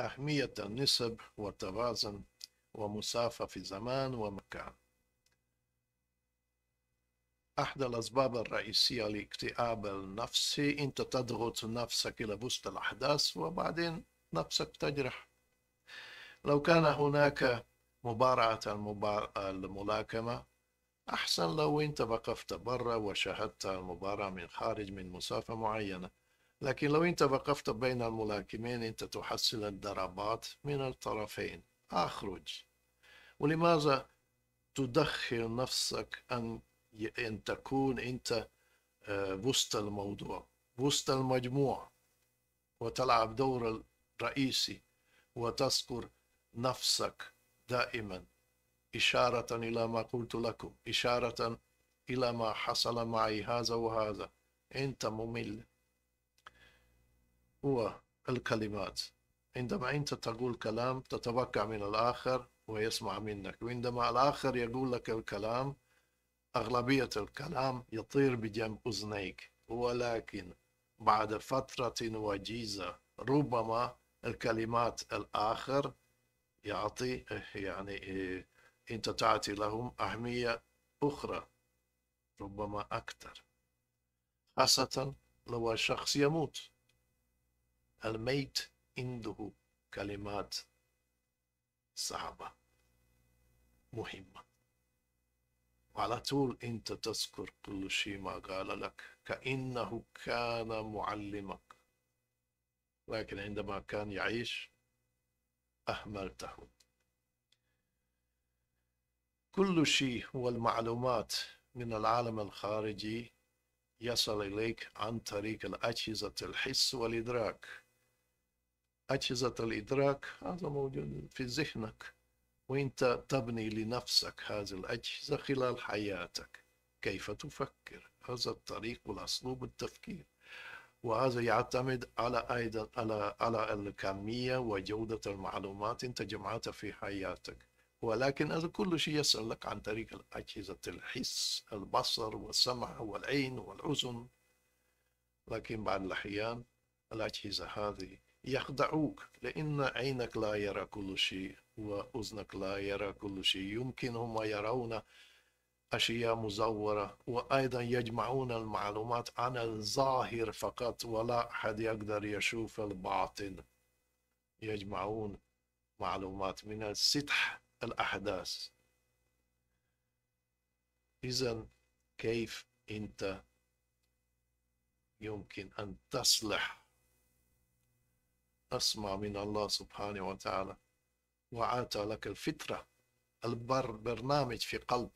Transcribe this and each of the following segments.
أهمية النسب والتوازن ومسافة في زمان ومكان أحد الأسباب الرئيسية لاكتئاب النفسي أنت تضغط نفسك إلى وسط الأحداث وبعدين نفسك تجرح لو كان هناك مباراة الملاكمة أحسن لو أنت وقفت برا وشاهدت المباراة من خارج من مسافة معينة لكن لو أنت وقفت بين الملاكمين أنت تحصل الضربات من الطرفين أخرج ولماذا تدخل نفسك أن أن تكون أنت آه، وسط الموضوع وسط المجموع وتلعب دور الرئيسي وتذكر نفسك دائما إشارة إلى ما قلت لكم إشارة إلى ما حصل معي هذا وهذا أنت ممل هو الكلمات عندما أنت تقول كلام تتوقع من الآخر ويسمع منك وعندما الآخر يقول لك الكلام أغلبية الكلام يطير بجنب أذنيك ولكن بعد فترة وجيزة ربما الكلمات الآخر يعطي يعني إيه، أنت تعطي لهم أهمية أخرى ربما أكثر خاصة لو شخص يموت الميت عنده كلمات صعبة مهمة وعلى طول أنت تذكر كل شيء ما قال لك كأنه كان معلمك لكن عندما كان يعيش أهملته كل شيء والمعلومات من العالم الخارجي يصل إليك عن طريق الأجهزة الحس والإدراك أجهزة الإدراك هذا موجود في ذهنك وانت تبني لنفسك هذه الاجهزه خلال حياتك كيف تفكر هذا الطريق والاسلوب التفكير وهذا يعتمد على ايضا على على الكميه وجوده المعلومات انت جمعتها في حياتك ولكن هذا كل شيء يسأل لك عن طريق أجهزة الحس البصر والسمع والعين والأذن لكن بعض الأحيان الأجهزة هذه يخدعوك لأن عينك لا يرى كل شيء وأذنك لا يرى كل شيء يمكن هم يرون أشياء مزورة وأيضا يجمعون المعلومات عن الظاهر فقط ولا أحد يقدر يشوف الباطن يجمعون معلومات من السطح الأحداث إذا كيف أنت يمكن أن تصلح أسمع من الله سبحانه وتعالى وعطى لك الفطرة البر برنامج في قلب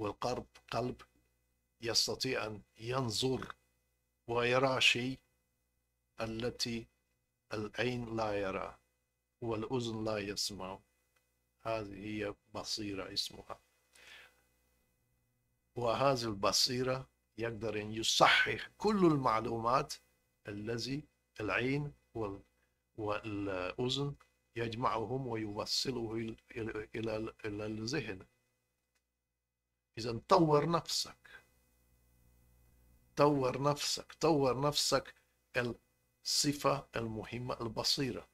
والقلب قلب يستطيع أن ينظر ويرى شيء التي العين لا يرى والأذن لا يسمع هذه هي بصيرة اسمها وهذه البصيرة يقدر أن يصحح كل المعلومات الذي العين والقلب والأذن يجمعهم ويوصله إلى إلى الذهن إذا طور نفسك طور نفسك طور نفسك الصفة المهمة البصيرة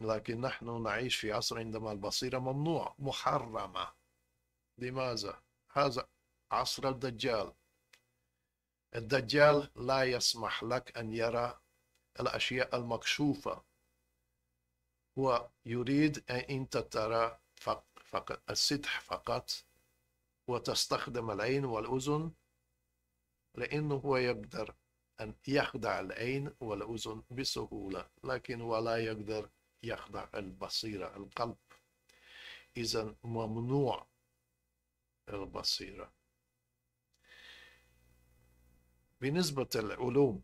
لكن نحن نعيش في عصر عندما البصيرة ممنوع محرمة لماذا؟ هذا عصر الدجال الدجال لا يسمح لك أن يرى الأشياء المكشوفة هو يريد أن أنت ترى فقط السطح فقط وتستخدم العين والأذن لأنه هو يقدر أن يخدع العين والأذن بسهولة لكن ولا يقدر يخدع البصيرة القلب إذا ممنوع البصيرة بالنسبة للعلوم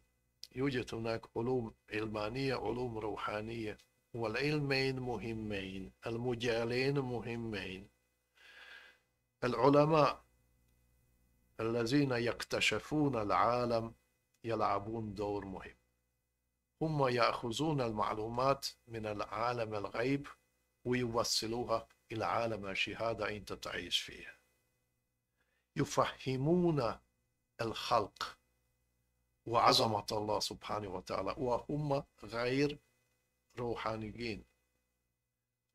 يوجد هناك علوم علمانية علوم روحانية والعلمين مهمين المجالين مهمين العلماء الذين يكتشفون العالم يلعبون دور مهم هم يأخذون المعلومات من العالم الغيب ويوصلوها إلى عالم الشهادة أنت تعيش فيه يفهمون الخلق وعظمة الله سبحانه وتعالى وهم غير روحانيين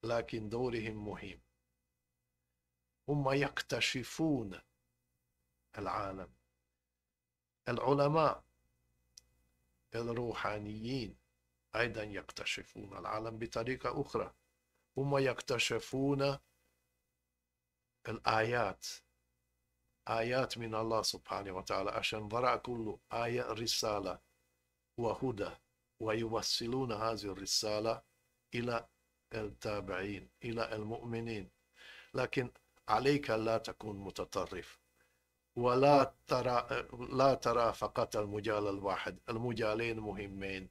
لكن دورهم مهم هم يكتشفون العالم العلماء الروحانيين أيضا يكتشفون العالم بطريقة أخرى هم يكتشفون الآيات آيات من الله سبحانه وتعالى عشان ضرع كل آية رسالة وهدى ويوصلون هذه الرسالة إلى التابعين إلى المؤمنين لكن عليك لا تكون متطرف ولا ترى لا ترى فقط المجال الواحد المجالين مهمين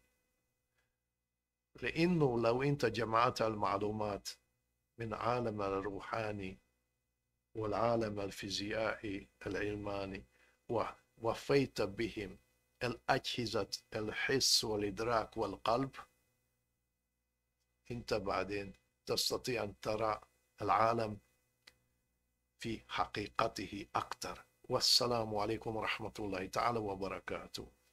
لأنه لو أنت جمعت المعلومات من عالم الروحاني والعالم الفيزيائي العلماني ووفيت بهم الأجهزة الحس والإدراك والقلب أنت بعدين تستطيع أن ترى العالم في حقيقته أكثر والسلام عليكم ورحمة الله تعالى وبركاته